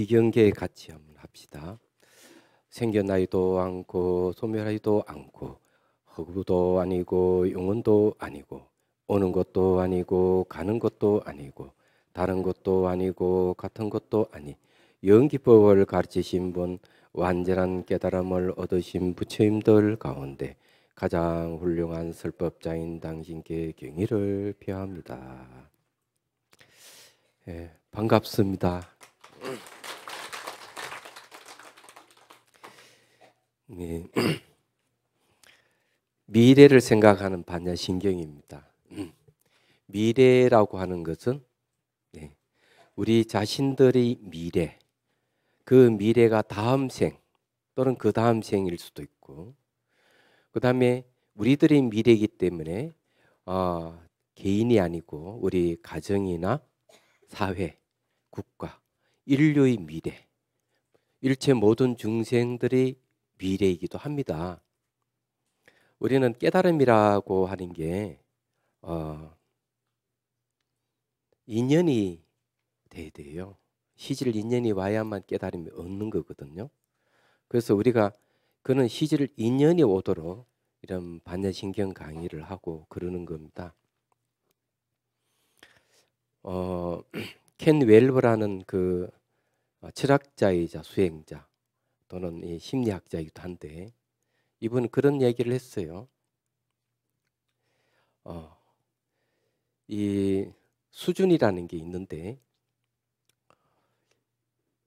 기경계 같이 한번 합시다. 생겨나이도 않고 소멸하지도 않고 허구도 아니고 영혼도 아니고 오는 것도 아니고 가는 것도 아니고 다른 것도 아니고 같은 것도 아니 영기법을 가르치신 분 완전한 깨달음을 얻으신 부처님들 가운데 가장 훌륭한 설법자인 당신께 경의를 표합니다. 예, 반갑습니다. 네. 미래를 생각하는 반야신경입니다. 미래라고 하는 것은 네. 우리 자신들의 미래, 그 미래가 다음 생 또는 그 다음 생일 수도 있고, 그 다음에 우리들의 미래이기 때문에 어, 개인이 아니고 우리 가정이나 사회, 국가, 인류의 미래, 일체 모든 중생들의 미래이기도 합니다. 우리는 깨달음이라고 하는 게 어, 인연이 돼야 돼요. 희질 인연이 와야만 깨달음이 얻는 거거든요. 그래서 우리가 그는 희질 인연이 오도록 이런 반야신경 강의를 하고 그러는 겁니다. 어, 켄 웰브라는 그 어, 철학자이자 수행자 또는 이 심리학자이기도 한데 이분 그런 얘기를 했어요. 어, 이 수준이라는 게 있는데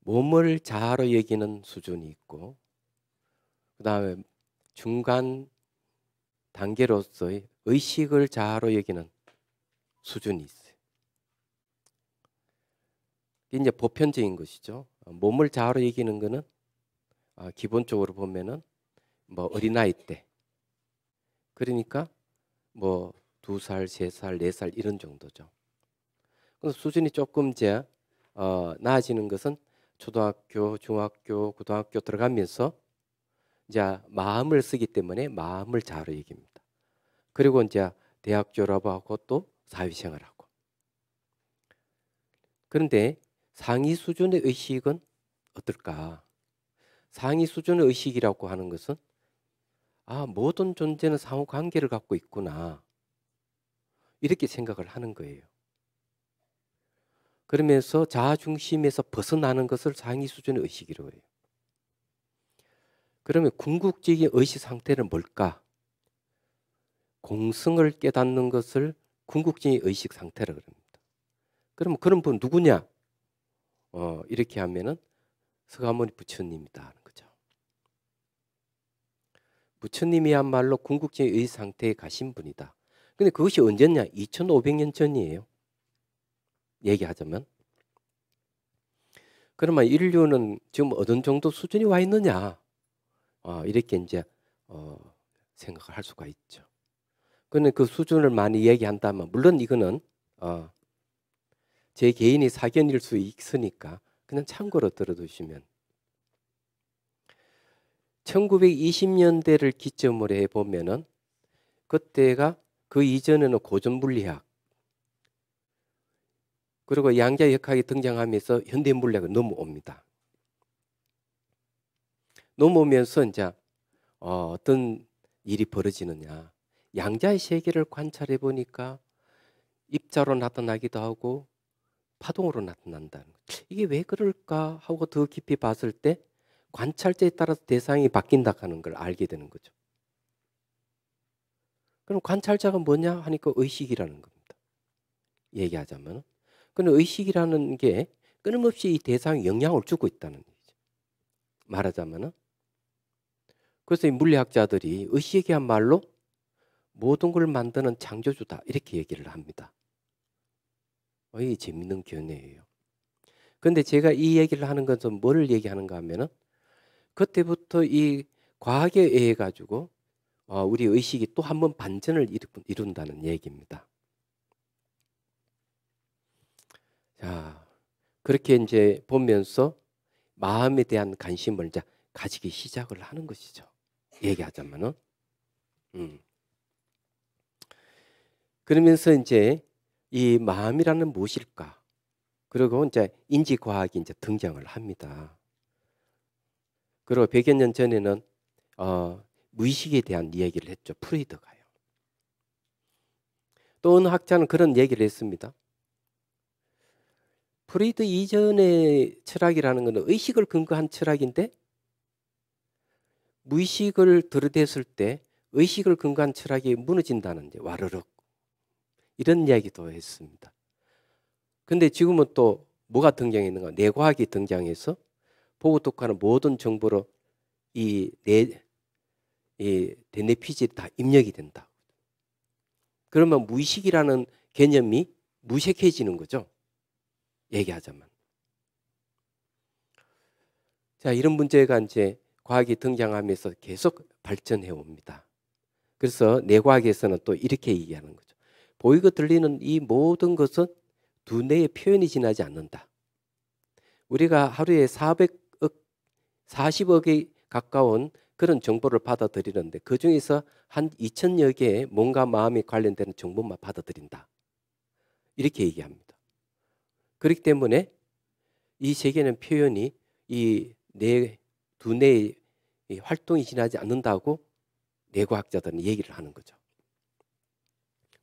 몸을 자아로 여기는 수준이 있고 그 다음에 중간 단계로서의 의식을 자아로 여기는 수준이 있어요. 이제 보편적인 것이죠. 몸을 자아로 여기는 것은 아, 기본적으로 보면은 뭐 어린아이 때 그러니까 뭐 두 살, 세 살, 네 살 이런 정도죠. 그래서 수준이 조금 이제 어, 나아지는 것은 초등학교, 중학교, 고등학교 들어가면서 이제 마음을 쓰기 때문에 마음을 자 얘기합니다. 그리고 이제 대학 졸업하고 또 사회생활하고. 그런데 상위 수준의 의식은 어떨까? 상위 수준의 의식이라고 하는 것은 아, 모든 존재는 상호 관계를 갖고 있구나. 이렇게 생각을 하는 거예요. 그러면서 자아 중심에서 벗어나는 것을 상위 수준의 의식이라고 해요. 그러면 궁극적인 의식 상태는 뭘까? 공성을 깨닫는 것을 궁극적인 의식 상태라고 합니다. 그럼 그런 분 누구냐? 어, 이렇게 하면은 서가모니 부처님이다. 부처님이야말로 궁극적인 의 상태에 가신 분이다. 근데 그것이 언제냐? 2500년 전이에요. 얘기하자면. 그러면 인류는 지금 어느 정도 수준이 와 있느냐? 어, 이렇게 이제 어, 생각을 할 수가 있죠. 근데 그 수준을 많이 얘기한다면 물론 이거는 어, 제 개인의 사견일 수 있으니까 그냥 참고로 들어두시면 1920년대를 기점으로 해보면은 그때가 그 이전에는 고전물리학 그리고 양자역학이 등장하면서 현대물리학이 넘어옵니다. 넘어오면서 이제 어, 떤 일이 벌어지느냐 양자의 세계를 관찰해 보니까 입자로 나타나기도 하고 파동으로 나타난다는 거. 이게 왜 그럴까 하고 더 깊이 봤을 때 관찰자에 따라서 대상이 바뀐다 하는 걸 알게 되는 거죠. 그럼 관찰자가 뭐냐 하니까 의식이라는 겁니다. 얘기하자면. 근데 의식이라는 게 끊임없이 이 대상에 영향을 주고 있다는 얘기죠. 말하자면 그래서 이 물리학자들이 의식이한 말로 모든 걸 만드는 창조주다 이렇게 얘기를 합니다. 어, 이 재밌는 견해예요. 근데 제가 이 얘기를 하는 것은 뭐를 얘기하는가 하면은 그때부터 이 과학에 의해 가지고 어, 우리 의식이 또 한 번 반전을 이룬다는 얘기입니다. 자, 그렇게 이제 보면서 마음에 대한 관심을 이제 가지기 시작을 하는 것이죠. 얘기하자면은. 음. 그러면서 이제 이 마음이라는 무엇일까? 그리고 이제 인지과학이 이제 등장을 합니다. 그리고 100여 년 전에는 어, 무의식에 대한 이야기를 했죠. 프로이드가요. 또 어느 학자는 그런 얘기를 했습니다. 프로이드 이전의 철학이라는 것은 의식을 근거한 철학인데 무의식을 들이댔을 때 의식을 근거한 철학이 무너진다는 이제 와르륵 이런 이야기도 했습니다. 근데 지금은 또 뭐가 등장했는가? 내과학이 등장해서 보고 독하는 모든 정보로 이, 내, 이 대뇌 피질이 다 입력이 된다. 그러면 무의식이라는 개념이 무색해지는 거죠. 얘기하자면. 자, 이런 문제가 이제 과학이 등장하면서 계속 발전해 옵니다. 그래서 내과학에서는 또 이렇게 얘기하는 거죠. 보이고 들리는 이 모든 것은 두뇌의 표현이 지나지 않는다. 우리가 하루에 400 40억이 가까운 그런 정보를 받아들이는데 그 중에서 한 2천여 개의 몸과 마음이 관련되는 정보만 받아들인다. 이렇게 얘기합니다. 그렇기 때문에 이 세계는 표현이 이뇌 두뇌의 활동이 지나지 않는다고 내과학자들은 얘기를 하는 거죠.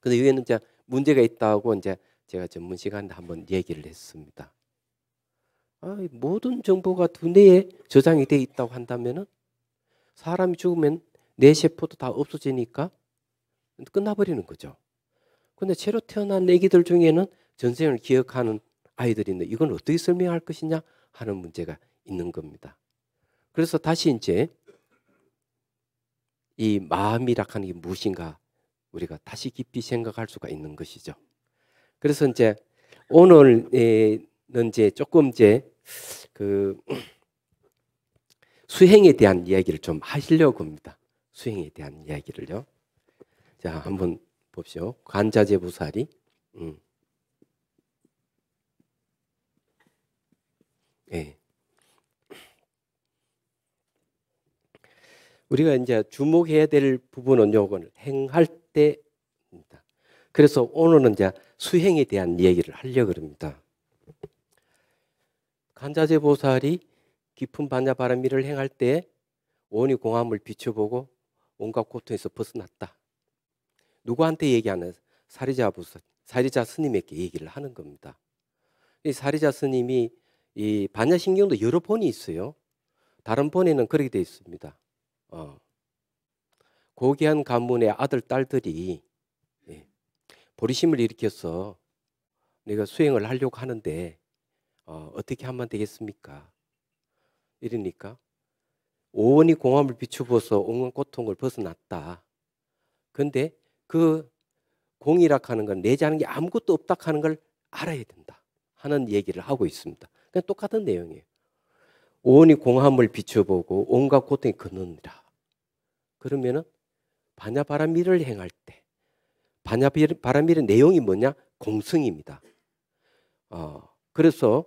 근데 여기에는 이제 문제가 있다고 이제 제가 전문 시간에 한번 얘기를 했습니다. 아, 모든 정보가 두뇌에 저장이 돼 있다고 한다면 사람이 죽으면 뇌 세포도 다 없어지니까 끝나버리는 거죠. 근데 새로 태어난 애기들 중에는 전생을 기억하는 아이들이 있는데 이건 어떻게 설명할 것이냐 하는 문제가 있는 겁니다. 그래서 다시 이제 이 마음이라 하는 게 무엇인가 우리가 다시 깊이 생각할 수가 있는 것이죠. 그래서 이제 오늘은 이제 조금 이제 그 수행에 대한 이야기를 좀 하시려고 합니다. 수행에 대한 이야기를요. 자, 한번 봅시오. 관자재 부살이. 음. 예. 우리가 이제 주목해야 될 부분은 요건 행할 때입니다. 그래서 오늘은 이제 수행에 대한 이야기를 하려고 합니다. 간자재보살이 깊은 반야 바람일를 행할 때원이 공함을 비춰보고 온갖 고통에서 벗어났다. 누구한테 얘기하는 사리자 부사, 사리자 스님에게 얘기를 하는 겁니다. 이 사리자 스님이 이 반야신경도 여러 번이 있어요. 다른 번에는 그렇게 돼 있습니다. 어. 고귀한 가문의 아들 딸들이 예, 보리심을 일으켜서 내가 수행을 하려고 하는데 어, 떻게 하면 되겠습니까? 이러니까 오원이 공함을 비추어서 온 고통을 벗어났다. 근데 그 공이라 하는 건 내지 않은 게 아무것도 없다 하는 걸 알아야 된다 하는 얘기를 하고 있습니다. 그냥 똑같은 내용이에요. 오온이 공함을 비춰보고 온갖 고통이 그느니라. 그러면은 반야바라밀을 행할 때 반야바라밀의 내용이 뭐냐? 공성입니다. 어, 그래서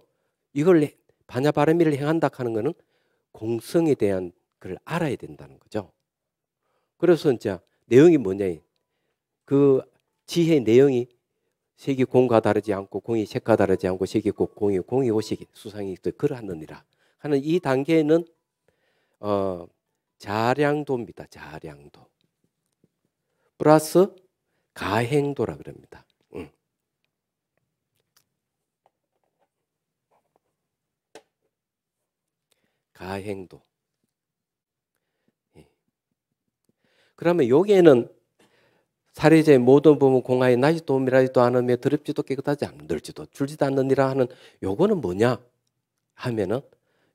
이걸 반야바르미를 행한다 하는 것은 공성에 대한 걸 알아야 된다는 거죠. 그래서 이제 내용이 뭐냐. 그 지혜의 내용이 색이 공과 다르지 않고 공이 색과 다르지 않고 색이 곧 공이 공이 오색이 수상이 또 그러하느니라 하는 이 단계는 어, 자량도입니다. 자량도 플러스 가행도라 그럽니다. 응. 가행도. 예. 그러면 여기에는 사례자 모든 부분 공하에 나지 도움이라지도 않으며 더럽지도 깨끗하지 않들지도 줄지도 않느니라 하는 요거는 뭐냐 하면은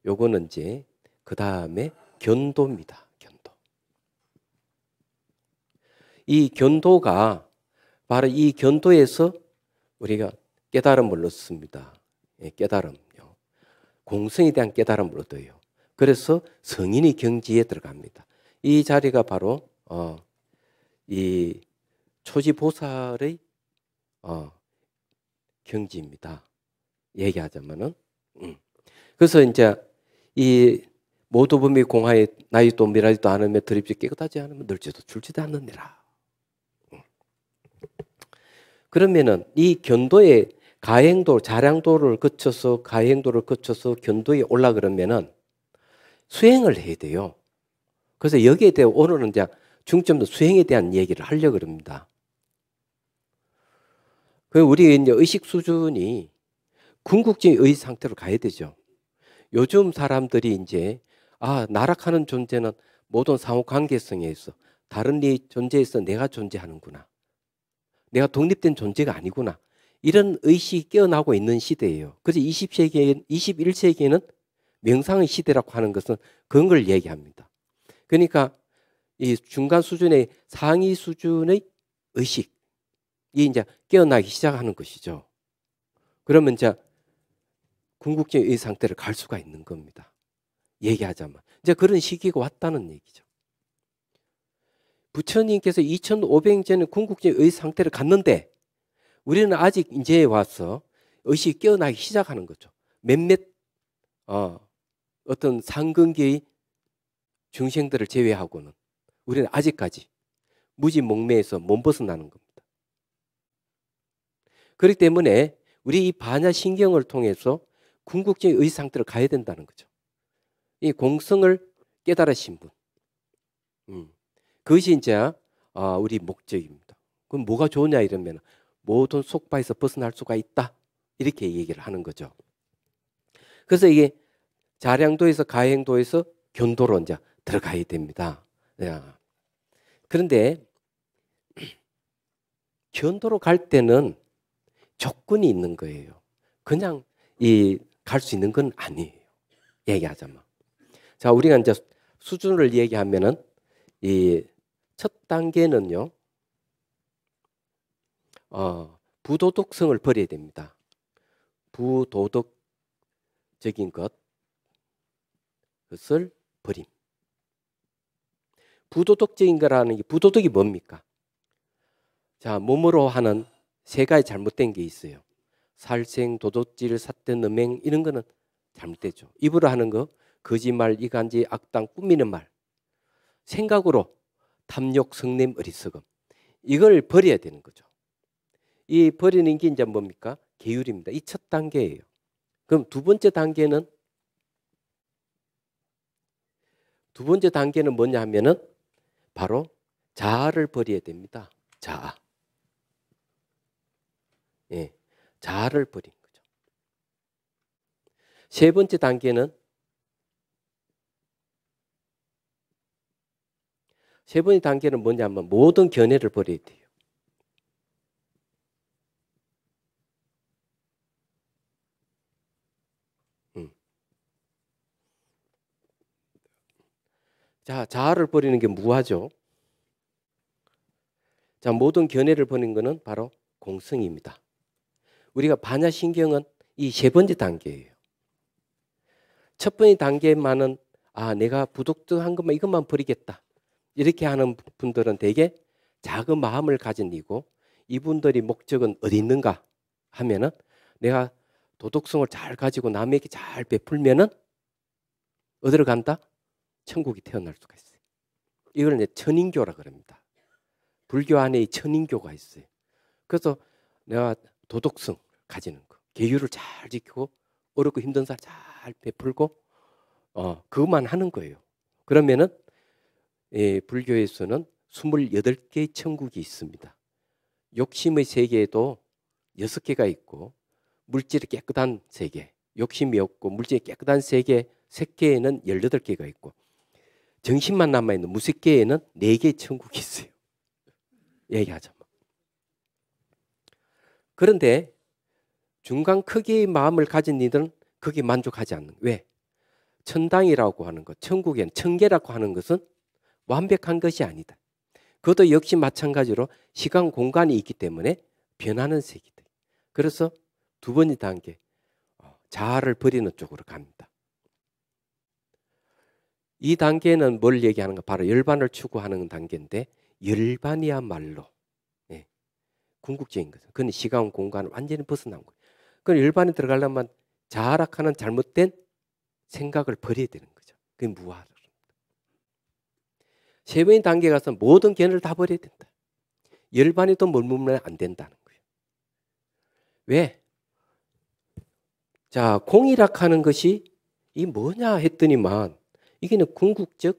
요거는 이제 그 다음에 견도입니다. 견도. 이 견도가 바로 이 견도에서 우리가 깨달음을 얻습니다. 예, 깨달음요. 공성에 대한 깨달음을 얻어요. 그래서 성인이 경지에 들어갑니다. 이 자리가 바로 어, 이 초지보살의 어, 경지입니다. 얘기하자면은 음. 그래서 이제 이 모두 범위 공하에 나이도 미라지도 않으며 드립지 깨끗하지 않으면 늙지도 줄지도 않느니라. 음. 그러면은 이 견도의 가행도 자량도를 거쳐서 가행도를 거쳐서 견도에 올라 그러면은 수행을 해야 돼요. 그래서 여기에 대해 오늘은 이제 중점도 수행에 대한 얘기를 하려고 합니다. 그 우리 이제 의식 수준이 궁극적의 인 상태로 가야 되죠. 요즘 사람들이 이제 아 나락하는 존재는 모든 상호 관계성에 서 다른 네 존재에서 내가 존재하는구나. 내가 독립된 존재가 아니구나. 이런 의식이 깨어나고 있는 시대예요. 그래서 20세기, 21세기에는 명상의 시대라고 하는 것은 그런 걸 얘기합니다. 그러니까 이 중간 수준의 상위 수준의 의식이 이제 깨어나기 시작하는 것이죠. 그러면 이제 궁극적인 의 상태를 갈 수가 있는 겁니다. 얘기하자면 이제 그런 시기가 왔다는 얘기죠. 부처님께서 2500년에 전 궁극적인 의 상태를 갔는데 우리는 아직 이제 와서 의식이 깨어나기 시작하는 거죠. 몇몇 어, 어떤 상근계의 중생들을 제외하고는 우리는 아직까지 무지 목매에서 못 벗어나는 겁니다. 그렇기 때문에 우리 이 반야신경을 통해서 궁극적인 의 상태를 가야 된다는 거죠. 이 공성을 깨달으신 분. 음. 그것이 이제 아, 우리 목적입니다. 그럼 뭐가 좋냐 으 이러면 모든 속바에서 벗어날 수가 있다. 이렇게 얘기를 하는 거죠. 그래서 이게 자량도에서 가행도에서 견도로 이제 들어가야 됩니다. 그런데 견도로 갈 때는 조건이 있는 거예요. 그냥 이 갈 수 있는 건 아니에요. 얘기하자면. 자, 우리가 이제 수준을 얘기하면은 이 첫 단계는요. 어, 부도덕성을 버려야 됩니다. 부도덕적인 것, 그것을 버림. 부도덕적인 거라는 게 부도덕이 뭡니까? 자, 몸으로 하는 세 가지 잘못된 게 있어요. 살생, 도둑질, 사된, 음행 이런 거는 잘못되죠. 입으로 하는 거 거짓말, 이간질, 악당, 꾸미는 말. 생각으로 탐욕, 성냄, 어리석음. 이걸 버려야 되는 거죠. 이 버리는 게 이제 뭡니까? 계율입니다. 이 첫 단계예요. 그럼 두 번째 단계는 두 번째 단계는 뭐냐 하면은 바로 자아를 버려야 됩니다. 자아. 예. 자아를 버린 거죠. 세 번째 단계는 세 번째 단계는 뭐냐면 모든 견해를 버려야 돼요. 자, 자아를 버리는 게 무하죠. 자, 모든 견해를 버린 것은 바로 공성입니다. 우리가 반야신경은 이 세 번째 단계예요. 첫 번째 단계만은 아, 내가 부득득한 것만 이것만 버리겠다. 이렇게 하는 분들은 대개 작은 마음을 가진 이고 이분들이 목적은 어디 있는가 하면은 내가 도덕성을 잘 가지고 남에게 잘 베풀면은 어디로 간다? 천국이 태어날 수가 있어요. 이걸 이제 천인교라 그럽니다. 불교 안에 이 천인교가 있어요. 그래서 내가 도덕성 가지는 거, 계율을 잘 지키고 어렵고 힘든 사람 잘 베풀고 어, 그것만 하는 거예요. 그러면은 예, 불교에서는 28개의 천국이 있습니다. 욕심의 세계에도 6개가 있고 물질이 깨끗한 세계, 욕심이 없고 물질이 깨끗한 세계, 세계에는 18개가 있고 정신만 남아있는 무색계에는 네 개의 천국이 있어요. 얘기하자면. 뭐. 그런데 중간 크기의 마음을 가진 이들은 거기 만족하지 않는 왜? 천당이라고 하는 것, 천국엔 천계라고 하는 것은 완벽한 것이 아니다. 그것도 역시 마찬가지로 시간 공간이 있기 때문에 변하는 세계다. 그래서 두 번째 단계 어, 자아를 버리는 쪽으로 갑니다. 이 단계는 뭘 얘기하는가? 바로 열반을 추구하는 단계인데 열반이야말로 예, 궁극적인 것은 그건 시간 공간 을 완전히 벗어난 거예요. 그 열반에 들어가려면 자락하는 잘못된 생각을 버려야 되는 거죠. 그게 무아를. 세번인 단계 가서 모든 견해를 다 버려야 된다. 열반이 또 머물면 안 된다는 거예요. 왜? 자, 공이라하는 것이 이 뭐냐 했더니만 이게 궁극적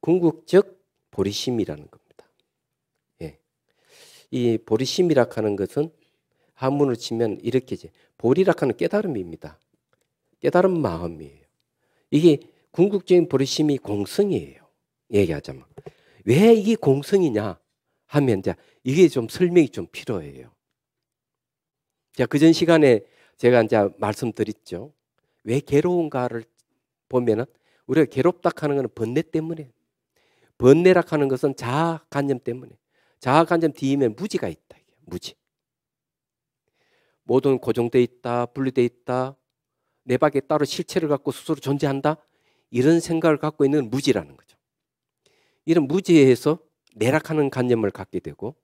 궁극적 보리심이라는 겁니다. 예. 이 보리심이라 하는 것은 한문을 치면 이렇게 이제 보리라 하는 깨달음입니다. 깨달은 마음이에요. 이게 궁극적인 보리심이 공성이에요. 얘기하자면 왜 이게 공성이냐 하면 이제 이게 좀 설명이 좀 필요해요. 자, 그전 시간에 제가 이제 말씀드렸죠. 왜 괴로운가를 보면은 우리가 괴롭다 하는 것은 번뇌 때문에 번뇌라 하는 것은 자아관념 때문에 자아관념 뒤에 무지가 있다. 무지. 모든 고정돼 있다, 분리돼 있다, 내 밖에 따로 실체를 갖고 스스로 존재한다 이런 생각을 갖고 있는 무지라는 거죠. 이런 무지에서 내락하는 관념을 갖게 되고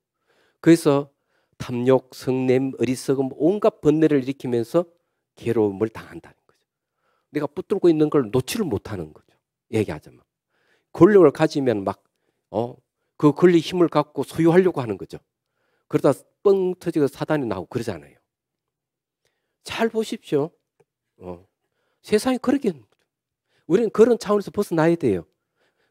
그래서 탐욕, 성냄, 어리석음 온갖 번뇌를 일으키면서 괴로움을 당한다는 내가 붙들고 있는 걸 놓지를 못하는 거죠. 얘기하자면. 권력을 가지면 막, 어, 그 권리 힘을 갖고 소유하려고 하는 거죠. 그러다 뻥 터지고 사단이 나고 그러잖아요. 잘 보십시오. 어. 세상이 그렇게 우리는 그런 차원에서 벗어나야 돼요.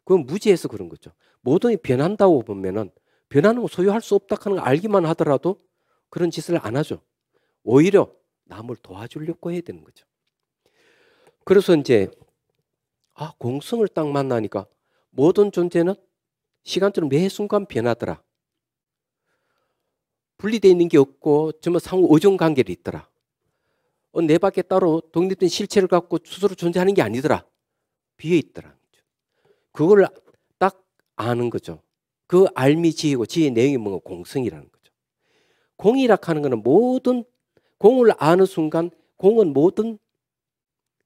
그건 무지해서 그런 거죠. 모든 게 변한다고 보면은 변하는 거 소유할 수 없다 하는 걸 알기만 하더라도 그런 짓을 안 하죠. 오히려 남을 도와주려고 해야 되는 거죠. 그래서 이제 아 공성을 딱 만나니까 모든 존재는 시간처럼 매 순간 변하더라. 분리되어 있는 게 없고 정말 상호 의존 관계를 있더라. 어, 내 밖에 따로 독립된 실체를 갖고 스스로 존재하는 게 아니더라. 비어 있더라. 그걸 딱 아는 거죠. 그 알미 지이고 지의 내용이 뭔가 공성이라는 거죠. 공이라 하는 거는 모든 공을 아는 순간 공은 모든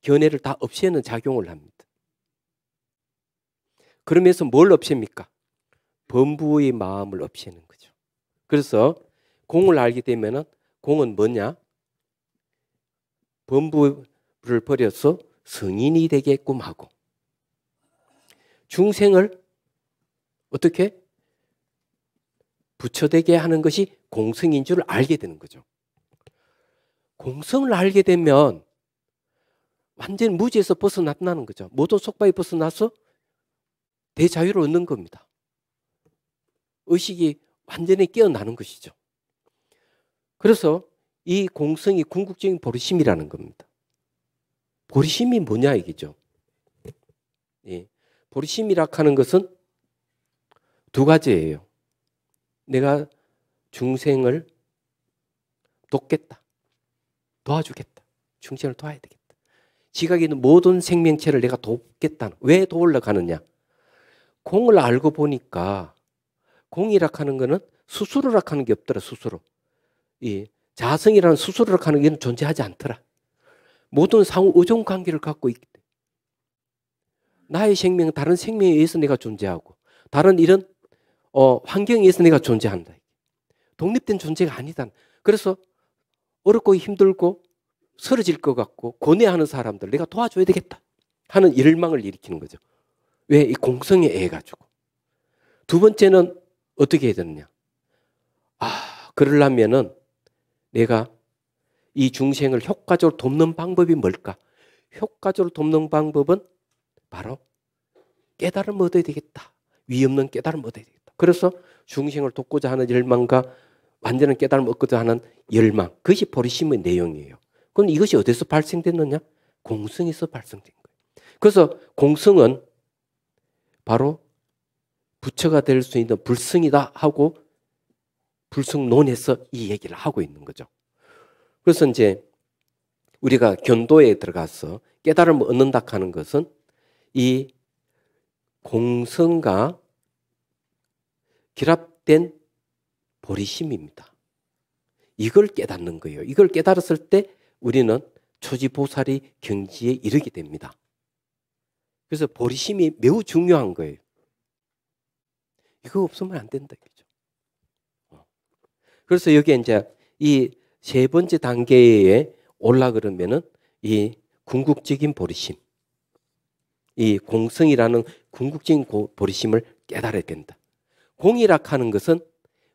견해를 다 없애는 작용을 합니다. 그러면서 뭘 없앱니까? 범부의 마음을 없애는 거죠. 그래서 공을 알게 되면 공은 뭐냐? 범부를 버려서 성인이 되게끔 하고 중생을 어떻게 부처되게 하는 것이 공성인 줄 알게 되는 거죠. 공성을 알게 되면 완전 히 무지에서 벗어났다는 거죠. 모든 속박에 벗어나서 대자유를 얻는 겁니다. 의식이 완전히 깨어나는 것이죠. 그래서 이 공성이 궁극적인 보리심이라는 겁니다. 보리심이 뭐냐 이기죠. 예. 보리심이라 하는 것은 두 가지예요. 내가 중생을 돕겠다. 도와주겠다. 중생을 도와야 되겠다. 지각에 있는 모든 생명체를 내가 돕겠다왜 도울러 가느냐? 공을 알고 보니까 공이라 하는 거는 수스로라 하는 게 없더라, 수스로이 자성이라는 수스로라 하는 게 존재하지 않더라. 모든 상호 의존 관계를 갖고 있기 때문에. 나의 생명은 다른 생명에 의해서 내가 존재하고, 다른 이런 어, 환경에 의해서 내가 존재한다. 독립된 존재가 아니다. 그래서 어렵고 힘들고 쓰러질 것 같고 고뇌하는 사람들 내가 도와줘야 되겠다 하는 열망을 일으키는 거죠. 왜? 이 공성에 애가지고두 번째는 어떻게 해야 되느냐. 아, 그러려면은 내가 이 중생을 효과적으로 돕는 방법이 뭘까? 효과적으로 돕는 방법은 바로 깨달음 얻어야 되겠다. 위 없는 깨달음 얻어야 되겠다. 그래서 중생을 돕고자 하는 열망과 완전한 깨달음 얻고자 하는 열망. 그것이 버리심의 내용이에요. 그럼 이것이 어디서 발생됐느냐? 공성에서 발생된 거예요. 그래서 공성은 바로 부처가 될 수 있는 불성이다 하고 불성론에서 이 얘기를 하고 있는 거죠. 그래서 이제 우리가 견도에 들어가서 깨달음을 얻는다 하는 것은 이 공성과 결합된 보리심입니다. 이걸 깨닫는 거예요. 이걸 깨달았을 때 우리는 초지보살이 경지에 이르게 됩니다. 그래서 보리심이 매우 중요한 거예요. 이거 없으면 안 된다. 그죠? 어. 그래서 여기 이제 이 세 번째 단계에 올라 그러면은 이 궁극적인 보리심, 이 공성이라는 궁극적인 보리심을 깨달아야 된다. 공이라하는 것은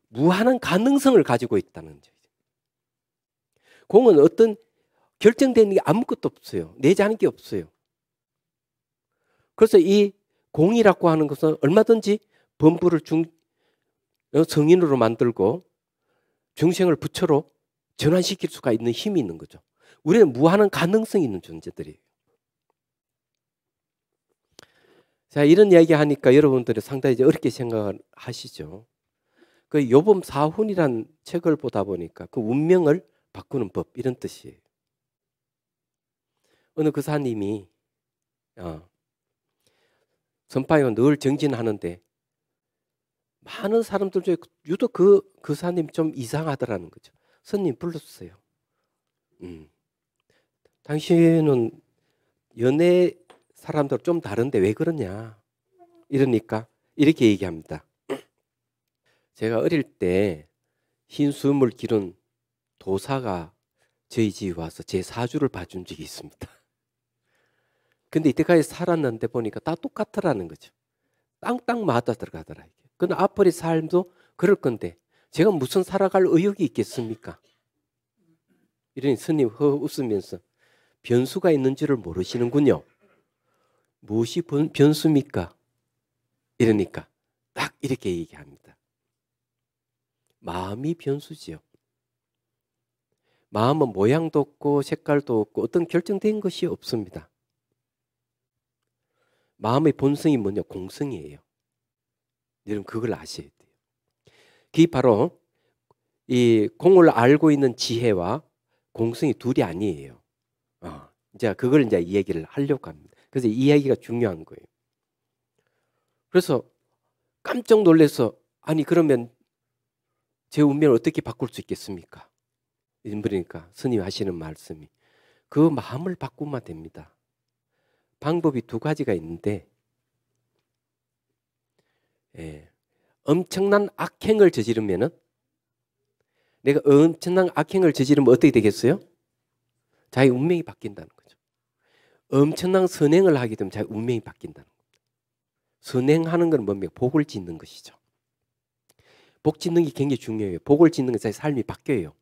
무한한 가능성을 가지고 있다는 거죠. 공은 어떤 결정되는 게 아무것도 없어요. 내지 않은 게 없어요. 그래서 이 공이라고 하는 것은 얼마든지 범부를 중, 어, 성인으로 만들고 중생을 부처로 전환시킬 수가 있는 힘이 있는 거죠. 우리는 무한한 가능성이 있는 존재들이에요. 자, 이런 이야기 하니까 여러분들이 상당히 어렵게 생각하시죠. 그 요범 사훈이란 책을 보다 보니까 그 운명을 바꾸는 법 이런 뜻이에요. 어느 그사님이 어, 선파이가 늘 정진하는데 많은 사람들 중에 유독 그 그사님 좀 이상하더라는 거죠. 선님 불렀어요 음. 당신은 연애 사람들 좀 다른데 왜 그러냐? 이러니까 이렇게 얘기합니다. 제가 어릴 때 흰수염을 기른 도사가 저희 집에 와서 제 사주를 봐준 적이 있습니다. 근데 이때까지 살았는데 보니까 다 똑같더라는 거죠. 땅땅 맞아 들어가더라. 근데 앞으로의 삶도 그럴 건데 제가 무슨 살아갈 의욕이 있겠습니까? 이러니 스님 허 웃으면서 변수가 있는지를 모르시는군요. 무엇이 변수입니까? 이러니까 딱 이렇게 얘기합니다. 마음이 변수지요. 마음은 모양도 없고 색깔도 없고 어떤 결정된 것이 없습니다. 마음의 본성이 뭐냐? 공성이에요. 여러분 그걸 아셔야 돼요. 그게 바로 이 공을 알고 있는 지혜와 공성이 둘이 아니에요. 어, 이제 그걸 이제 이야기를 하려고 합니다. 그래서 이야기가 중요한 거예요. 그래서 깜짝 놀래서 아니 그러면 제 운명을 어떻게 바꿀 수 있겠습니까? 그러니까 스님 하시는 말씀이 그 마음을 바꾸면 됩니다. 방법이 두 가지가 있는데 예, 엄청난 악행을 저지르면 내가 엄청난 악행을 저지르면 어떻게 되겠어요? 자기 운명이 바뀐다는 거죠. 엄청난 선행을 하게 되면 자기 운명이 바뀐다는 겁니 선행하는 건 뭡니까? 복을 짓는 것이죠. 복 짓는 게 굉장히 중요해요. 복을 짓는 게 자기 삶이 바뀌어요.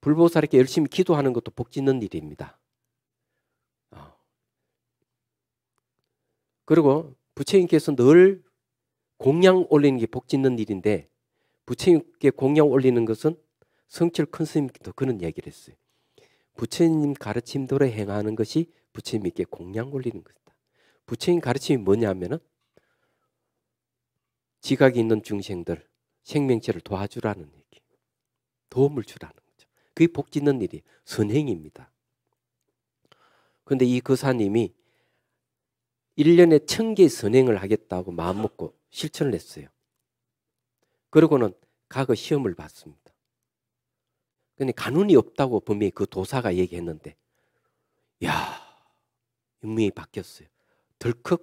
불보살에게 열심히 기도하는 것도 복 짓는 일입니다. 그리고 부처님께서 늘 공양 올리는 게 복짓는 일인데 부처님께 공양 올리는 것은 성철 큰 스님도 그런 얘기를 했어요. 부처님 가르침대로 행하는 것이 부처님께 공양 올리는 것이다. 부처님 가르침이 뭐냐면은 지각이 있는 중생들 생명체를 도와주라는 얘기, 도움을 주라는 거죠. 그게 복짓는 일이 선행입니다. 그런데 이 거사님이 1년에 천 개의 선행을 하겠다고 마음먹고 실천을 했어요. 그러고는 과거 시험을 봤습니다. 근데 간운이 없다고 분명히 그 도사가 얘기했는데, 야 인문이 바뀌었어요. 덜컥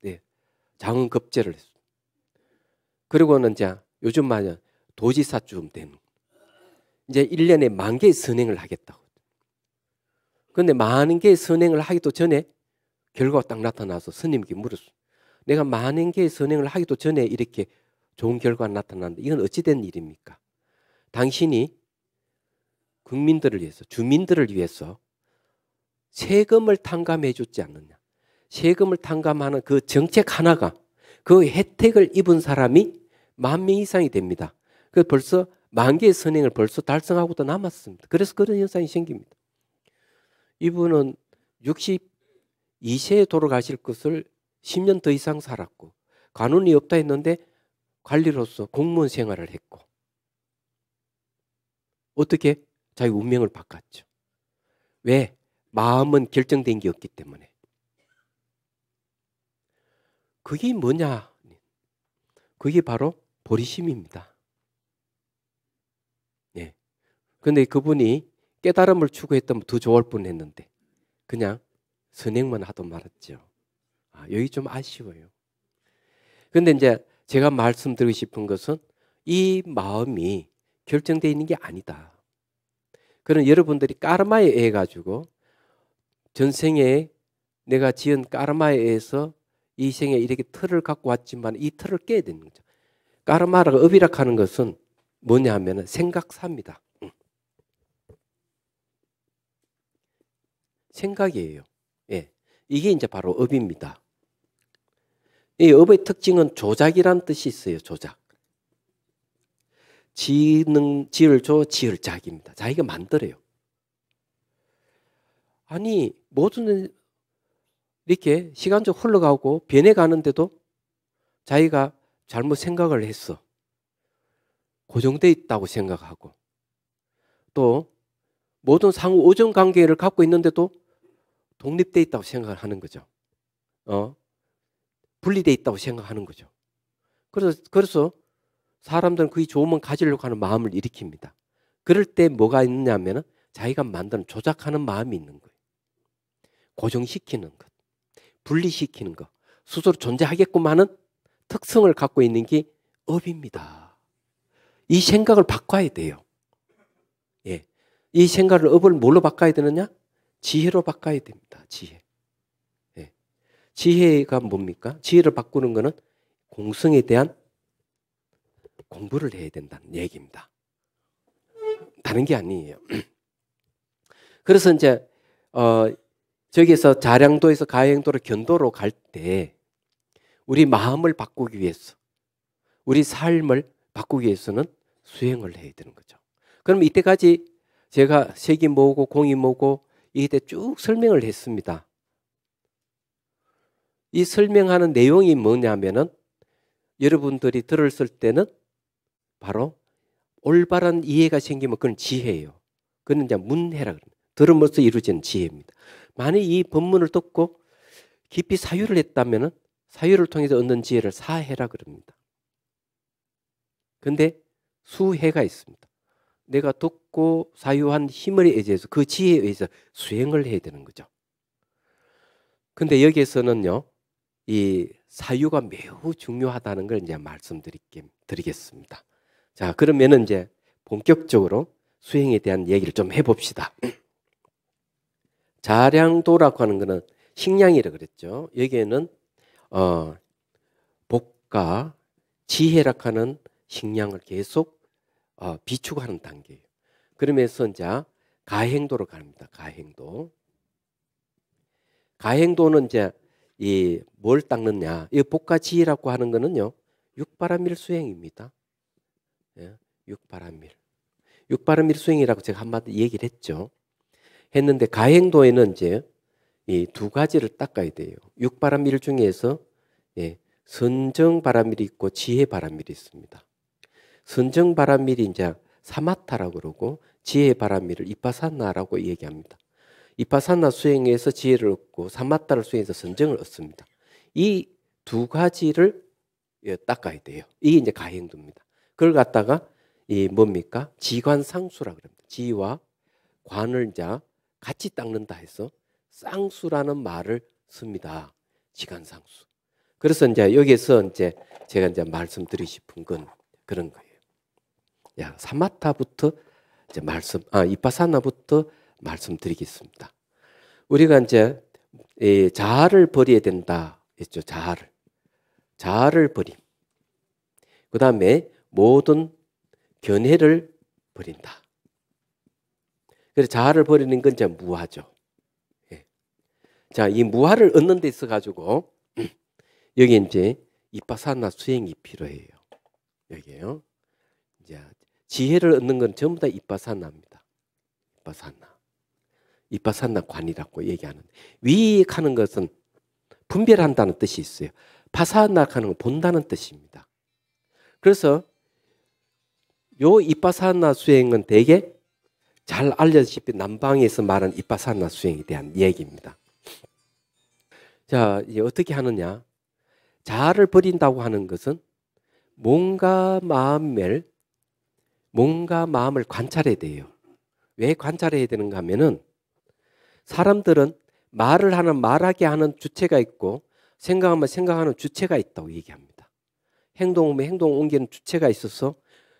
네, 장은급제를 했어요. 그리고는 이제 요즘 말하 도지사쯤 되는 이제 1년에 만 개의 선행을 하겠다고. 근데 많 개의 선행을 하기도 전에 결과가 딱 나타나서 스님께 물었어요. 내가 많은 개의 선행을 하기도 전에 이렇게 좋은 결과가 나타났는데 이건 어찌된 일입니까? 당신이 국민들을 위해서, 주민들을 위해서 세금을 탕감해 줬지 않느냐. 세금을 탕감하는 그 정책 하나가 그 혜택을 입은 사람이 만 명 이상이 됩니다. 그 벌써 만 개의 선행을 벌써 달성하고도 남았습니다. 그래서 그런 현상이 생깁니다. 이분은 60 이세에 돌아가실 것을 10년 더 이상 살았고 관원이 없다 했는데 관리로서 공무원 생활을 했고 어떻게 자기 운명을 바꿨죠. 왜? 마음은 결정된 게 없기 때문에. 그게 뭐냐? 그게 바로 보리심입니다. 예. 근데 그분이 깨달음을 추구했다면 더 좋을 뻔 했는데 그냥 선행만 하도 말았죠. 아, 여기 좀 아쉬워요. 근데 이제 제가 말씀드리고 싶은 것은 이 마음이 결정되어 있는 게 아니다. 그런 여러분들이 까르마에 의해 가지고 전생에 내가 지은 까르마에 의해서 이 생에 이렇게 틀을 갖고 왔지만 이 틀을 깨야 되는 거죠. 까르마라가 업이락하는 것은 뭐냐 하면 생각삽니다. 생각이에요. 예. 이게 이제 바로 업입니다. 이 업의 특징은 조작이란 뜻이 있어요. 조작. 지능 지을 조 지을 작입니다. 자기가 만들어요. 아니 모든 이렇게 시간적 흘러가고 변해가는데도 자기가 잘못 생각을 했어. 고정돼 있다고 생각하고 또 모든 상호 오전 관계를 갖고 있는데도 독립돼 있다고 생각을 하는 거죠. 어? 분리돼 있다고 생각하는 거죠. 그래서 그래서 사람들은 그이 좋음은 가지려고 하는 마음을 일으킵니다. 그럴 때 뭐가 있냐면은 자기가 만드는 조작하는 마음이 있는 거예요. 고정시키는 것, 분리시키는 것, 스스로 존재하겠구만 하 특성을 갖고 있는 게 업입니다. 이 생각을 바꿔야 돼요. 예. 이 생각을 업을 뭘로 바꿔야 되느냐? 지혜로 바꿔야 됩니다. 지혜. 예. 지혜가 뭡니까? 지혜를 바꾸는 것은 공성에 대한 공부를 해야 된다는 얘기입니다. 다른 게 아니에요. 그래서 이제 어, 저기에서 자량도에서 가행도로 견도로 갈 때 우리 마음을 바꾸기 위해서 우리 삶을 바꾸기 위해서는 수행을 해야 되는 거죠. 그럼 이때까지 제가 색이 뭐고 공이 뭐고 이때 쭉 설명을 했습니다. 이 설명하는 내용이 뭐냐면은 여러분들이 들었을 때는 바로 올바른 이해가 생기면 그건 지혜예요. 그는 이제 문해라 그래요. 들음으로써 이루어지는 지혜입니다. 만약 이법문을 듣고 깊이 사유를 했다면은 사유를 통해서 얻는 지혜를 사해라 그럽니다. 근데 수해가 있습니다. 내가 돕고 사유한 힘을 의지해서 그 지혜에 의해서 수행을 해야 되는 거죠. 근데 여기에서는요, 이 사유가 매우 중요하다는 걸 이제 말씀드리겠습니다. 자, 그러면은 이제 본격적으로 수행에 대한 얘기를 좀 해봅시다. 자량도라고 하는 것은 식량이라 고 그랬죠. 여기에는 어, 복과 지혜라고 하는 식량을 계속 어, 비축하는 단계예요. 그러면서 이제 가행도로 갑니다. 가행도. 가행도는 이제 이 뭘 닦느냐? 이 복가지라고 하는 거는요. 육바람밀 수행입니다. 예, 육바람밀. 육바람밀 수행이라고 제가 한마디 얘기를 했죠. 했는데 가행도에는 이제 이 두 가지를 닦아야 돼요. 육바람밀 중에서 예, 선정 바람밀이 있고 지혜 바람밀이 있습니다. 선정 바람밀이 이제 사마타라고 그러고 지혜 바람밀을 이파산나라고 얘기합니다. 이파산나 수행에서 지혜를 얻고 사마타를 수행해서 선정을 얻습니다. 이 두 가지를 예, 닦아야 돼요. 이게 이제 가행도입니다. 그걸 갖다가 이 뭡니까 지관상수라 그럽니다. 지와 관을 이제 같이 닦는다 해서 쌍수라는 말을 씁니다. 지관상수. 그래서 이제 여기서 이제 제가 이제 말씀드리고 싶은 건 그런 거예요. 야, 사마타부터 이제 말씀, 아, 이파사나부터 말씀드리겠습니다. 우리가 이제 이 자아를 버려야 된다 했죠. 자아를. 자아를 버림. 그 다음에 모든 견해를 버린다. 그래서 자아를 버리는 건 이제 무화죠. 예. 자, 이 무화를 얻는 데 있어 가지고 여기 이제 이파사나 수행이 필요해요. 여기에요. 이제 지혜를 얻는 건 전부 다 이빠산나입니다. 이빠산나. 이빠산나 관이라고 얘기하는. 위익하는 것은 분별한다는 뜻이 있어요. 파사나하는 건 본다는 뜻입니다. 그래서 요 이빠산나 수행은 대개 잘 알려지시피 남방에서 말한 이빠산나 수행에 대한 얘기입니다. 자, 이제 어떻게 하느냐? 자아를 버린다고 하는 것은 뭔가 마음을 뭔가 마음을 관찰해야 돼요. 왜 관찰해야 되는가 하면은 사람들은 말을 하는 말하게 하는 주체가 있고 생각하면 생각하는 주체가 있다고 얘기합니다. 행동하면 행동 옮기는 주체가 있어서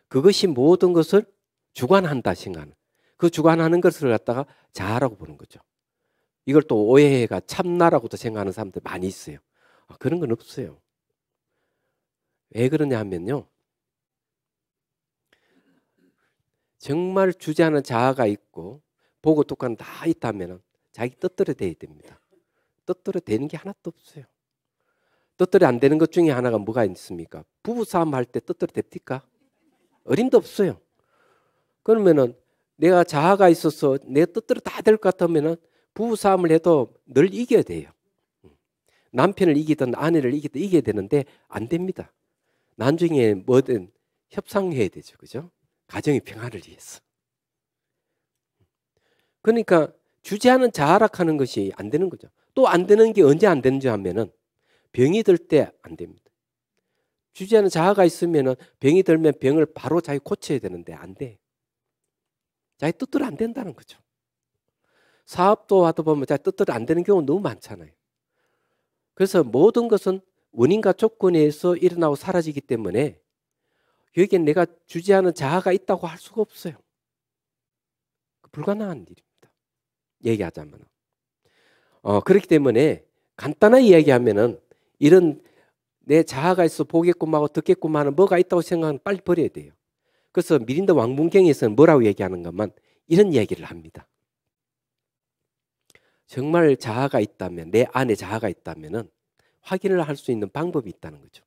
그것이 모든 것을 주관한다 생각하는 그 주관하는 것을 갖다가 자아라고 보는 거죠. 이걸 또 오해가 해 참나라고도 생각하는 사람들 많이 있어요. 아, 그런 건 없어요. 왜 그러냐 하면요. 정말 주제하는 자아가 있고 보고 독한 다 있다면 자기 뜻대로 돼야 됩니다. 뜻대로 되는 게 하나도 없어요. 뜻대로 안 되는 것 중에 하나가 뭐가 있습니까? 부부 싸움 할때 뜻대로 됩니까? 어림도 없어요. 그러면은 내가 자아가 있어서 내 뜻대로 다될 것 같으면은 부부 싸움을 해도 늘 이겨야 돼요. 남편을 이기든 아내를 이기든 이겨야 되는데 안 됩니다. 나중에 뭐든 협상해야 되죠, 그죠? 가정의 평화를 위해서. 그러니까 주제하는 자하락하는 것이 안 되는 거죠. 또 안 되는 게 언제 안 되는지 하면은 병이 들 때 안 됩니다. 주제하는 자아가 있으면은 병이 들면 병을 바로 자기 고쳐야 되는데 안 돼. 자기 뜻대로 안 된다는 거죠. 사업도 하다 보면 자기 뜻대로 안 되는 경우 너무 많잖아요. 그래서 모든 것은 원인과 조건에서 일어나고 사라지기 때문에 여기에 내가 주지하는 자아가 있다고 할 수가 없어요. 그 불가능한 일입니다. 얘기하자면. 어, 그렇기 때문에 간단하게 이야기하면은 이런 내 자아가 있어 보겠구만하고 듣겠구만하는 뭐가 있다고 생각하면 빨리 버려야 돼요. 그래서 미린다 왕문경에서는 뭐라고 얘기하는 것만 이런 이야기를 합니다. 정말 자아가 있다면 내 안에 자아가 있다면은 확인을 할 수 있는 방법이 있다는 거죠.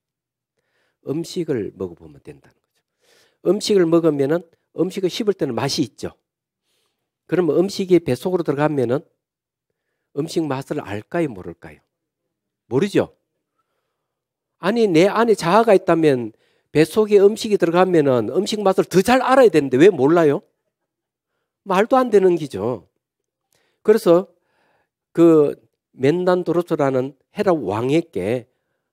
음식을 먹어보면 된다 음식을 먹으면은 음식을 씹을 때는 맛이 있죠. 그러면 음식이 배 속으로 들어가면은 음식 맛을 알까요, 모를까요? 모르죠. 아니 내 안에 자아가 있다면 배 속에 음식이 들어가면은 음식 맛을 더 잘 알아야 되는데 왜 몰라요? 말도 안 되는 기죠. 그래서 그 맨단 도로스라는 헤라 왕에게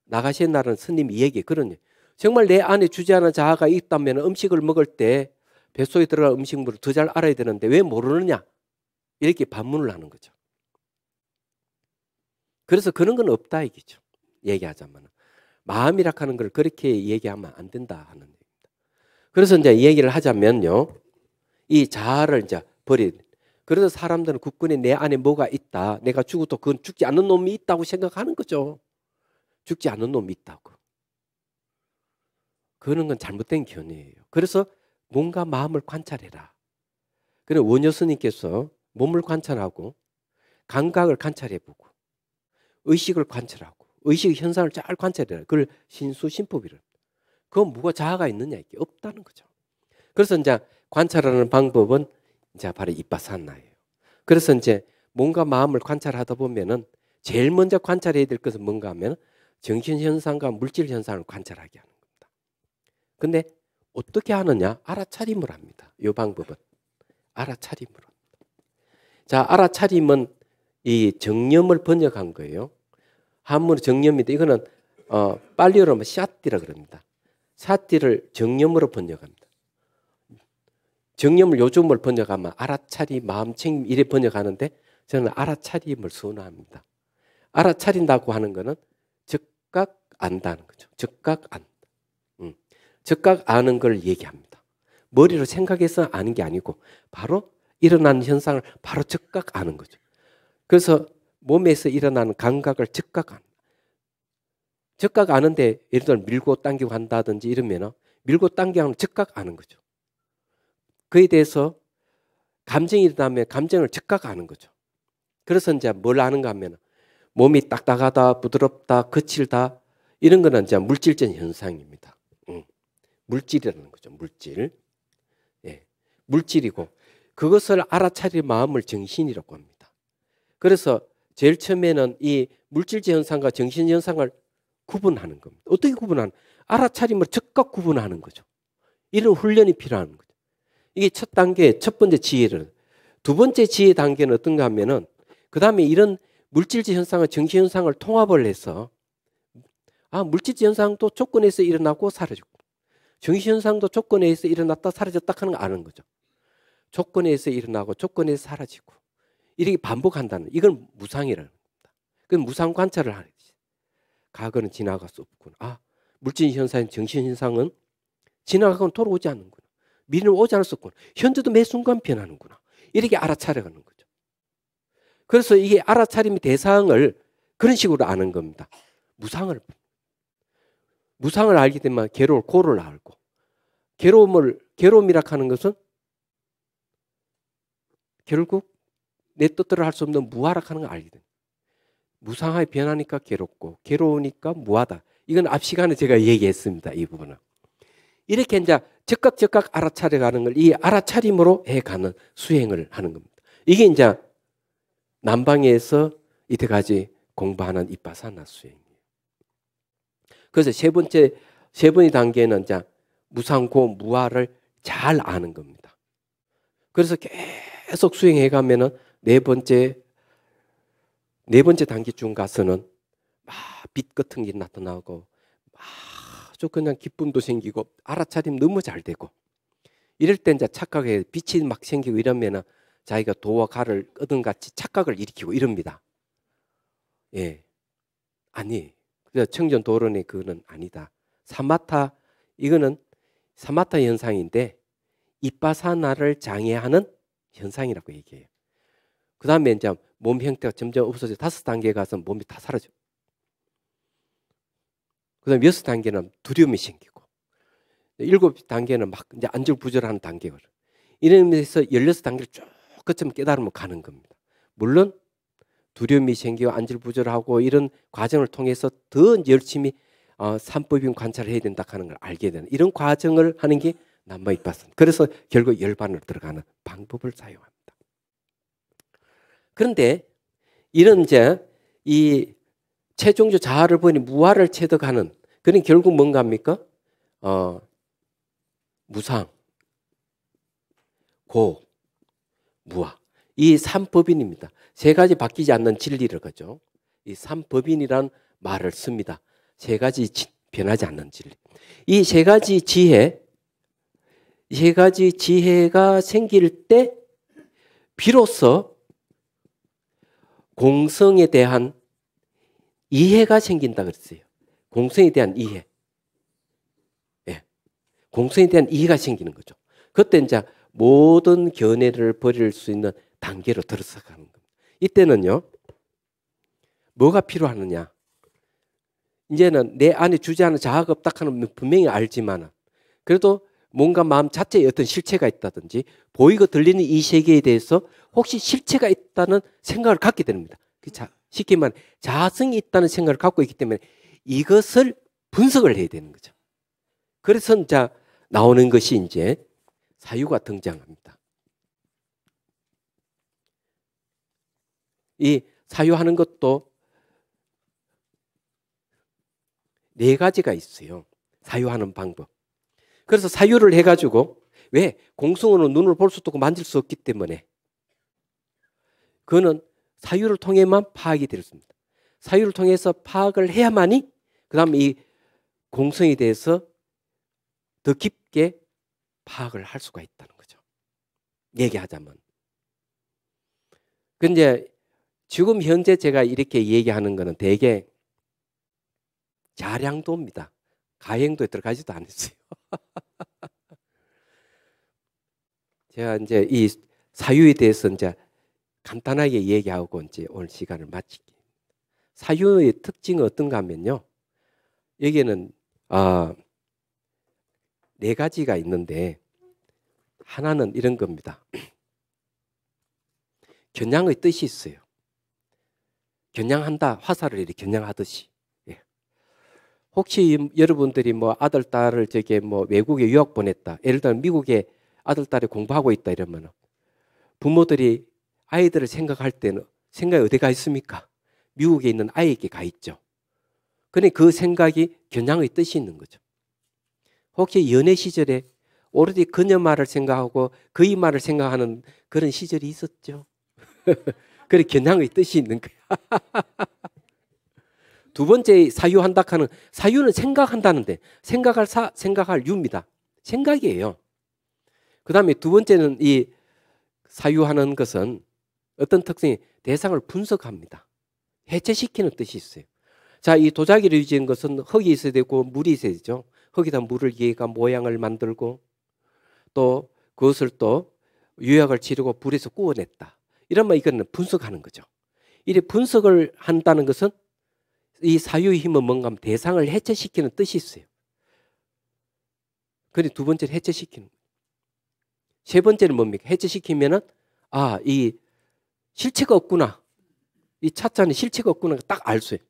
나가신 날은 스님 이에게 그런 정말 내 안에 주제하는 자아가 있다면 음식을 먹을 때 뱃속에 들어갈 음식물을 더 잘 알아야 되는데 왜 모르느냐? 이렇게 반문을 하는 거죠. 그래서 그런 건 없다 이기죠. 얘기하자면. 마음이라하는 걸 그렇게 얘기하면 안 된다 하는 얘기입니다. 그래서 이제 얘기를 하자면요. 이 자아를 이제 버린. 그래서 사람들은 국군이 내 안에 뭐가 있다. 내가 죽어도 그건 죽지 않는 놈이 있다고 생각하는 거죠. 죽지 않는 놈이 있다고. 그런 건 잘못된 견해예요. 그래서 뭔가 마음을 관찰해라. 그래 원효 스님께서 몸을 관찰하고 감각을 관찰해보고 의식을 관찰하고 의식 현상을 잘 관찰해라. 그걸 신수신법이라. 그건 뭐가 자아가 있느냐 이게 없다는 거죠. 그래서 이제 관찰하는 방법은 이제 바로 이빠산나예요. 그래서 이제 뭔가 마음을 관찰하다 보면은 제일 먼저 관찰해야 될 것은 뭔가 하면 정신 현상과 물질 현상을 관찰하게 하는. 근데 어떻게 하느냐? 알아차림을 합니다. 이 방법은 알아차림으로. 자, 알아차림은 이 정념을 번역한 거예요. 한문 정념인데 이거는 어, 빨리로 샤띠라 그럽니다. 샤띠를 정념으로 번역합니다. 정념을 요즘을 번역하면 알아차림, 마음챙김 이래 번역하는데 저는 알아차림을 수호합니다. 알아차린다고 하는 거는 즉각 안다는 거죠. 즉각 안. 즉각 아는 걸 얘기합니다. 머리로 생각해서 아는 게 아니고 바로 일어난 현상을 바로 즉각 아는 거죠. 그래서 몸에서 일어나는 감각을 즉각 아는. 즉각 아는데 예를 들어 밀고 당기고 한다든지 이러면 밀고 당기면 즉각 아는 거죠. 그에 대해서 감정이 일어나면 감정을 즉각 아는 거죠. 그래서 이제 뭘 아는가 하면 몸이 딱딱하다, 부드럽다, 거칠다 이런 거는 이제 물질적인 현상입니다. 물질이라는 거죠. 물질. 예. 물질이고 그것을 알아차릴 마음을 정신이라고 합니다. 그래서 제일 처음에는 이물질지 현상과 정신 현상을 구분하는 겁니다. 어떻게 구분하는? 알아차림을 즉각 구분하는 거죠. 이런 훈련이 필요한 거죠. 이게 첫 단계, 첫 번째 지혜를. 두 번째 지혜 단계는 어떤가 하면은 그 다음에 이런 물질지 현상과 정신 현상을 통합을 해서 아물질지 현상도 조건에서 일어나고 사라지고 정신현상도 조건에 의해서 일어났다 사라졌다 하는 거 아는 거죠. 조건에 의해서 일어나고 조건에 서 사라지고 이렇게 반복한다는 이건 무상이라는 겁니다. 그건 무상 관찰을 하는 거지. 과거는 지나갈 수 없구나. 아, 물질 현상인 정신 현상은 지나가고 돌아오지 않는구나. 미래는 오지 않을 수 없구나. 현재도 매 순간 변하는구나. 이렇게 알아차려가는 거죠. 그래서 이게 알아차림의 대상을 그런 식으로 아는 겁니다. 무상을 무상을 알게 되면 괴로울 고를 알고 괴로움을 괴로움이라 하는 것은 결국 내 뜻대로 할 수 없는 무하락하는 걸 알게 됩니다. 무상하게 변하니까 괴롭고 괴로우니까 무하다. 이건 앞 시간에 제가 얘기했습니다. 이 부분은 이렇게 이제 즉각 즉각 알아차려가는 걸 이 알아차림으로 해가는 수행을 하는 겁니다. 이게 이제 남방에서 이때까지 공부하는 이빠사나 수행. 그래서 세 번째 세 번의 단계는 자 무상고 무아를 잘 아는 겁니다. 그래서 계속 수행해 가면은 네 번째 네 번째 단계쯤 가서는 막 빛 같은 게 나타나고 아주 그냥 기쁨도 생기고 알아차림 너무 잘 되고 이럴 땐 이제 착각에 빛이 막 생기고 이러면은 자기가 도와 가를 얻은 같이 착각을 일으키고 이럽니다. 예. 아니, 그래서 청전 도론이 그거는 아니다. 사마타 이거는 사마타 현상인데 이빠사나를 장애하는 현상이라고 얘기해요. 그 다음에 이제 몸 형태가 점점 없어져 다섯 단계 가서 몸이 다 사라져. 그 다음 여섯 단계는 두려움이 생기고 일곱 단계는 막 이제 안절부절하는 단계거든. 이러면서 열여섯 단계를 쭉거치 깨달으면 가는 겁니다. 물론 두려움이 생기고 안절부절하고 이런 과정을 통해서 더 열심히 어, 산법인 관찰을 해야 된다 하는 걸 알게 되는 이런 과정을 하는 게 남마익 바선. 그래서 결국 열반으 들어가는 방법을 사용합니다. 그런데 이런 이제 이 최종주 자아를 보니 무화를 체득하는 그는 결국 뭔가입니까? 어, 무상, 고, 무화. 이 삼법인입니다. 세 가지 바뀌지 않는 진리를 거죠. 이 삼법인이란 말을 씁니다. 세 가지 지, 변하지 않는 진리. 이 세 가지 지혜, 세 가지 지혜가 생길 때 비로소 공성에 대한 이해가 생긴다 그랬어요. 공성에 대한 이해. 예. 공성에 대한 이해가 생기는 거죠. 그때 이제 모든 견해를 버릴 수 있는 단계로 들어서가는 겁니다. 이때는요, 뭐가 필요하느냐? 이제는 내 안에 주제하는 자아가 없다 하는 분명히 알지만 그래도 뭔가 마음 자체에 어떤 실체가 있다든지 보이고 들리는 이 세계에 대해서 혹시 실체가 있다는 생각을 갖게 됩니다. 그 쉽게 말해 자성이 있다는 생각을 갖고 있기 때문에 이것을 분석을 해야 되는 거죠. 그래서 자 나오는 것이 이제 사유가 등장합니다. 이 사유하는 것도 네 가지가 있어요. 사유하는 방법. 그래서 사유를 해가지고 왜공성호는 눈을 볼 수도 없고 만질 수 없기 때문에 그거는 사유를 통해만 파악이 되었습니다. 사유를 통해서 파악을 해야만이 그다음 이 공성에 대해서 더 깊게 파악을 할 수가 있다는 거죠. 얘기하자면. 근데 지금 현재 제가 이렇게 얘기하는 것은 대개 자량도입니다. 가행도에 들어가지도 않았어요. 제가 이제 이 사유에 대해서 이제 간단하게 얘기하고 이제 오늘 시간을 마치기. 사유의 특징은 어떤가 하면요. 여기에는 아, 네 가지가 있는데 하나는 이런 겁니다. 겨냥의 뜻이 있어요. 겨냥한다. 화살을 이렇게 겨냥하듯이. 예. 혹시 여러분들이 뭐 아들, 딸을 저게 뭐 외국에 유학 보냈다. 예를 들면 미국에 아들, 딸이 공부하고 있다 이러면 부모들이 아이들을 생각할 때는 생각이 어디 가 있습니까? 미국에 있는 아이에게 가 있죠. 근데 그 생각이 겨냥의 뜻이 있는 거죠. 혹시 연애 시절에 오로지 그녀 말을 생각하고 그의 말을 생각하는 그런 시절이 있었죠. 그래 겨냥의 뜻이 있는 거야. 두 번째 사유한다 하는 사유는 생각한다는데 생각할 사 생각할 유입니다. 생각이에요. 그다음에 두 번째는 이 사유하는 것은 어떤 특성이 대상을 분석합니다. 해체시키는 뜻이 있어요. 자, 이 도자기를 유지한 것은 흙이 있어야 되고 물이 있어야 되죠. 흙이다 물을 얘가 모양을 만들고 또 그것을 또 유약을 치르고 불에서 구워냈다. 이런말 이거는 분석하는 거죠. 이래 분석을 한다는 것은 이 사유의 힘은 뭔가 대상을 해체시키는 뜻이 있어요. 그런데 두 번째는 해체시키는 세 번째는 뭡니까? 해체시키면은 아, 이 실체가 없구나. 이 차차는 실체가 없구나 딱 알 수 있어요.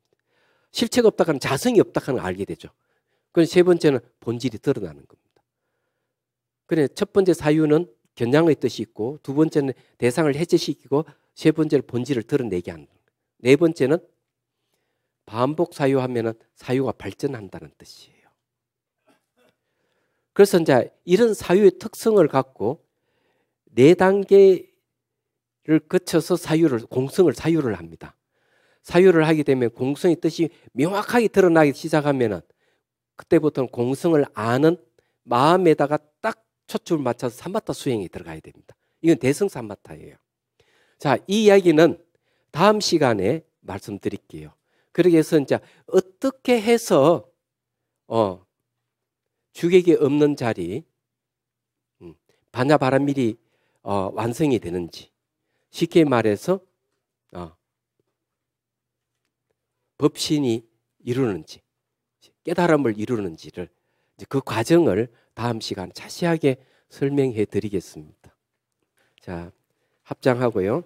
실체가 없다 하는 자성이 없다 하는 알게 되죠. 그세 번째는 본질이 드러나는 겁니다. 그래 첫 번째 사유는 견양의 뜻이 있고 두 번째는 대상을 해제시키고세 번째는 본질을 드러내게 하는 네 번째는 반복 사유하면 사유가 발전한다는 뜻이에요. 그래서 이제 이런 사유의 특성을 갖고 네 단계를 거쳐서 사유를 공성을 사유를 합니다. 사유를 하게 되면 공성의 뜻이 명확하게 드러나기 시작하면 그때부터는 공성을 아는 마음에다가 딱 첫줄 맞춰서 삼마타 수행이 들어가야 됩니다. 이건 대성 삼마타예요. 자, 이 이야기는 다음 시간에 말씀드릴게요. 그러기 위해서 이제 어떻게 해서 어, 주객이 없는 자리 음, 반야바람밀이 어, 완성이 되는지 쉽게 말해서 어, 법신이 이루는지 깨달음을 이루는지를 그 과정을 다음 시간 자세하게 설명해 드리겠습니다. 자, 합장하고요.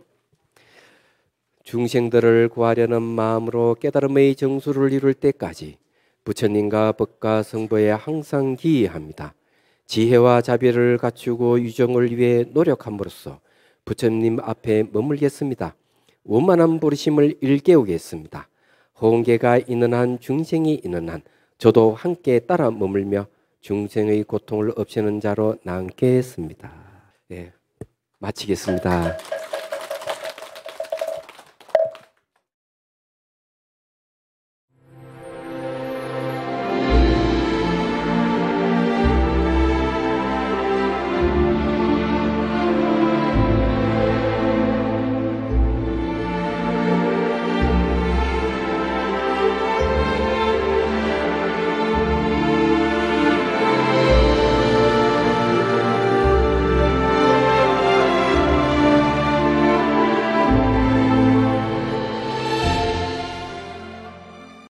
중생들을 구하려는 마음으로 깨달음의 정수를 이룰 때까지 부처님과 법과 성보에 항상 기이합니다. 지혜와 자비를 갖추고 유정을 위해 노력함으로써 부처님 앞에 머물겠습니다. 원만한 부르심을 일깨우겠습니다. 호응계가 있는 한 중생이 있는 한 저도 함께 따라 머물며 중생의 고통을 없애는 자로 남게 했습니다. 예, 마치겠습니다.